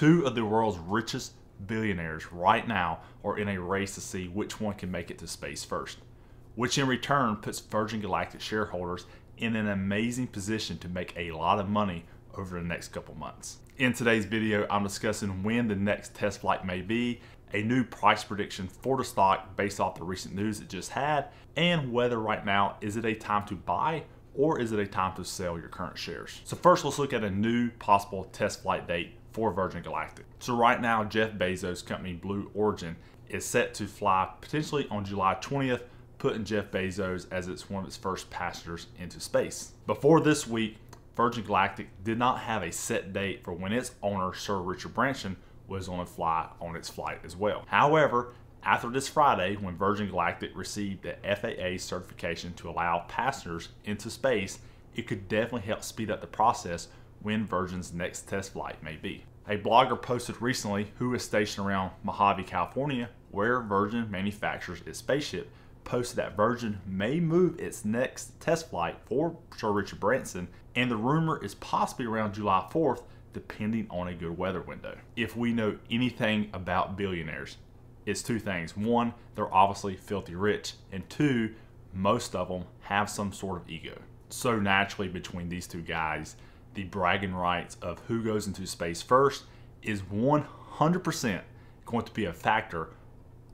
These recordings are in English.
Two of the world's richest billionaires right now are in a race to see which one can make it to space first, which in return puts Virgin Galactic shareholders in an amazing position to make a lot of money over the next couple months. In today's video, I'm discussing when the next test flight may be, a new price prediction for the stock based off the recent news it just had, and whether right now is it a time to buy or is it a time to sell your current shares? So first, let's look at a new possible test flight date for Virgin Galactic. So right now, Jeff Bezos' company Blue Origin is set to fly potentially on July 20th, putting Jeff Bezos as its one of its first passengers into space. Before this week, Virgin Galactic did not have a set date for when its owner, Sir Richard Branson, was on a flight on its flight as well. However, after this Friday when Virgin Galactic received the FAA certification to allow passengers into space, it could definitely help speed up the process when Virgin's next test flight may be. A blogger posted recently who is stationed around Mojave, California, where Virgin manufactures its spaceship, posted that Virgin may move its next test flight for Sir Richard Branson, and the rumor is possibly around July 4th, depending on a good weather window. If we know anything about billionaires, is two things. One, they're obviously filthy rich, and two, most of them have some sort of ego. So naturally, between these two guys, the bragging rights of who goes into space first is 100% going to be a factor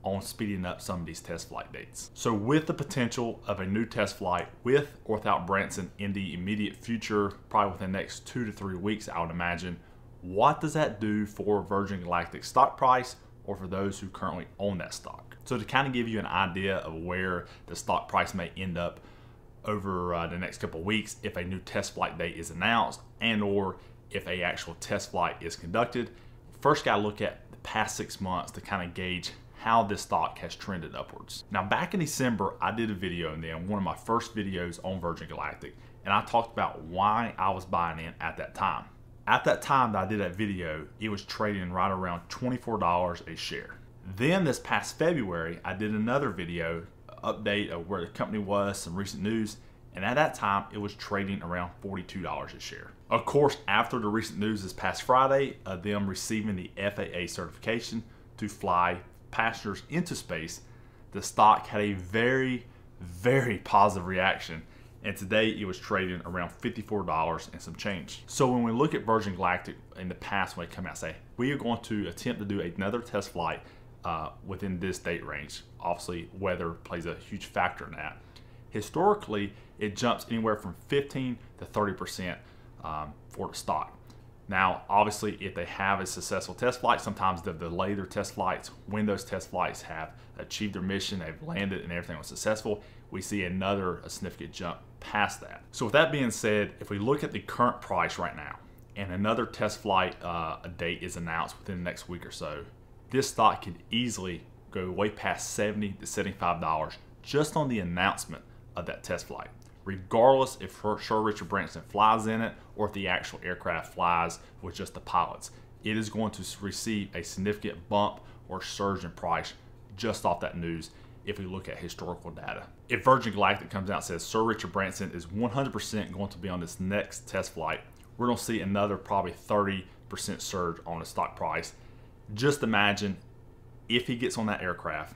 on speeding up some of these test flight dates. So with the potential of a new test flight with or without Branson in the immediate future, probably within the next two to three weeks, I would imagine, what does that do for Virgin Galactic stock price? or for those who currently own that stock. So to kind of give you an idea of where the stock price may end up over uh, the next couple weeks if a new test flight date is announced and or if a actual test flight is conducted, first got to look at the past six months to kind of gauge how this stock has trended upwards. Now back in December, I did a video and then one of my first videos on Virgin Galactic and I talked about why I was buying in at that time. At that time that I did that video, it was trading right around $24 a share. Then this past February, I did another video update of where the company was, some recent news, and at that time it was trading around $42 a share. Of course, after the recent news this past Friday of them receiving the FAA certification to fly passengers into space, the stock had a very, very positive reaction and today it was trading around $54 and some change. So when we look at Virgin Galactic in the past when they come out say, we are going to attempt to do another test flight uh, within this date range. Obviously weather plays a huge factor in that. Historically, it jumps anywhere from 15 to 30% um, for the stock. Now, obviously, if they have a successful test flight, sometimes they'll delay their test flights. When those test flights have achieved their mission, they've landed and everything was successful, we see another significant jump past that. So with that being said, if we look at the current price right now, and another test flight uh, date is announced within the next week or so, this stock could easily go way past 70 to $75 just on the announcement of that test flight regardless if Sir Richard Branson flies in it or if the actual aircraft flies with just the pilots. It is going to receive a significant bump or surge in price just off that news if we look at historical data. If Virgin Galactic comes out and says Sir Richard Branson is 100% going to be on this next test flight, we're going to see another probably 30% surge on the stock price. Just imagine if he gets on that aircraft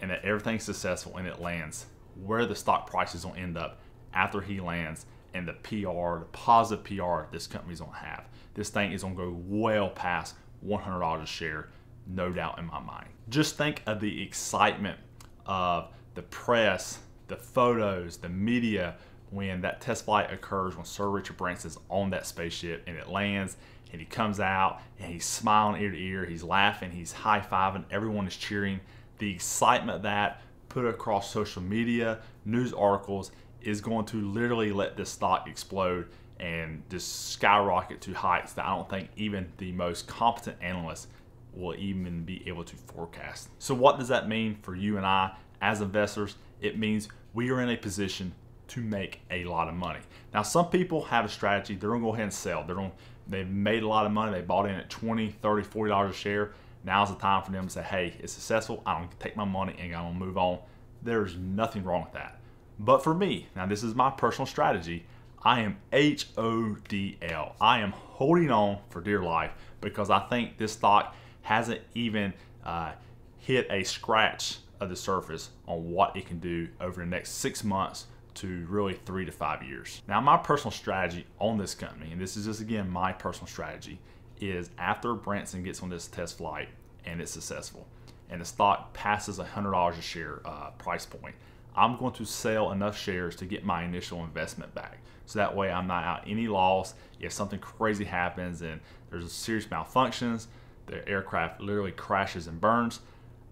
and that everything's successful and it lands, where the stock price is going to end up after he lands and the PR, the positive PR this company's gonna have. This thing is gonna go well past $100 a share, no doubt in my mind. Just think of the excitement of the press, the photos, the media when that test flight occurs when Sir Richard Branson's on that spaceship and it lands and he comes out and he's smiling ear to ear, he's laughing, he's high fiving, everyone is cheering. The excitement that put across social media, news articles, is going to literally let this stock explode and just skyrocket to heights that I don't think even the most competent analysts will even be able to forecast. So what does that mean for you and I as investors? It means we are in a position to make a lot of money. Now some people have a strategy, they're gonna go ahead and sell. They're gonna, they've made a lot of money, they bought in at 20, 30, 40 dollars a share. Now's the time for them to say, hey, it's successful, I'm gonna take my money and I'm gonna move on. There's nothing wrong with that. But for me, now this is my personal strategy, I am H O D L. I am holding on for dear life because I think this stock hasn't even uh, hit a scratch of the surface on what it can do over the next six months to really three to five years. Now, my personal strategy on this company, and this is just again my personal strategy, is after Branson gets on this test flight and it's successful, and the stock passes $100 a share uh, price point, I'm going to sell enough shares to get my initial investment back. So that way I'm not out any loss. If something crazy happens and there's a serious malfunctions, the aircraft literally crashes and burns,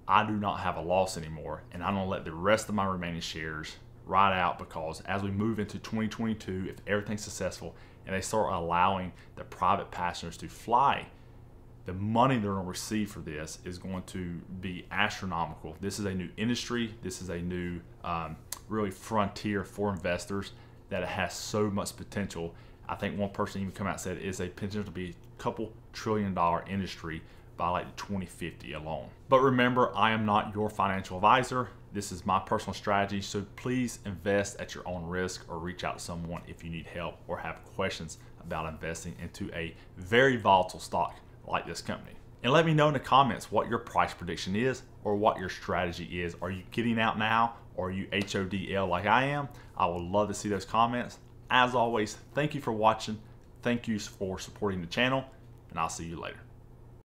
I do not have a loss anymore. And I'm gonna let the rest of my remaining shares ride out because as we move into 2022, if everything's successful and they start allowing the private passengers to fly the money they're going to receive for this is going to be astronomical. This is a new industry. This is a new, um, really frontier for investors that it has so much potential. I think one person even come out and said it's a potential to be a couple trillion dollar industry by like 2050 alone. But remember, I am not your financial advisor. This is my personal strategy. So please invest at your own risk or reach out to someone if you need help or have questions about investing into a very volatile stock like this company. And let me know in the comments what your price prediction is or what your strategy is. Are you getting out now? Or are you HODL like I am? I would love to see those comments. As always, thank you for watching. Thank you for supporting the channel, and I'll see you later.